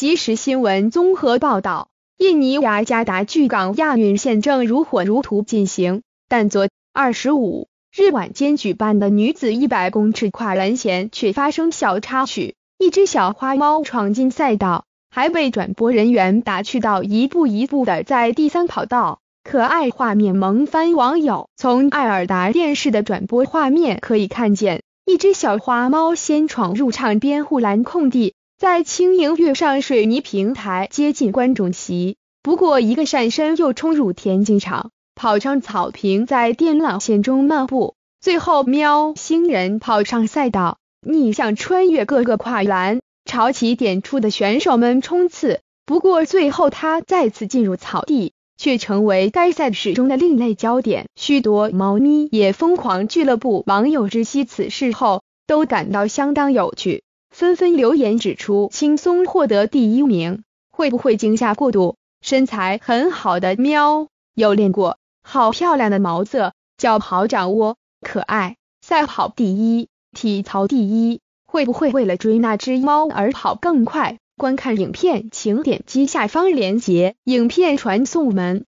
即时新闻综合报道：印尼雅加达巨港亚运现正如火如荼进行，但昨二十五日晚间举办的女子一百公尺跨栏前却发生小插曲，一只小花猫闯进赛道，还被转播人员打趣到一步一步的在第三跑道，可爱画面萌翻网友。从艾尔达电视的转播画面可以看见，一只小花猫先闯入场边护栏空地。在轻盈跃上水泥平台，接近观众席，不过一个闪身又冲入田径场，跑上草坪，在电缆线中漫步，最后喵星人跑上赛道，逆向穿越各个跨栏，朝起点处的选手们冲刺。不过最后他再次进入草地，却成为该赛事中的另类焦点。许多猫咪也疯狂俱乐部网友知悉此事后，都感到相当有趣。纷纷留言指出，轻松获得第一名会不会惊吓过度？身材很好的喵，有练过？好漂亮的毛色，脚好掌握，可爱。赛跑第一，体操第一，会不会为了追那只猫而跑更快？观看影片，请点击下方链接。影片传送门。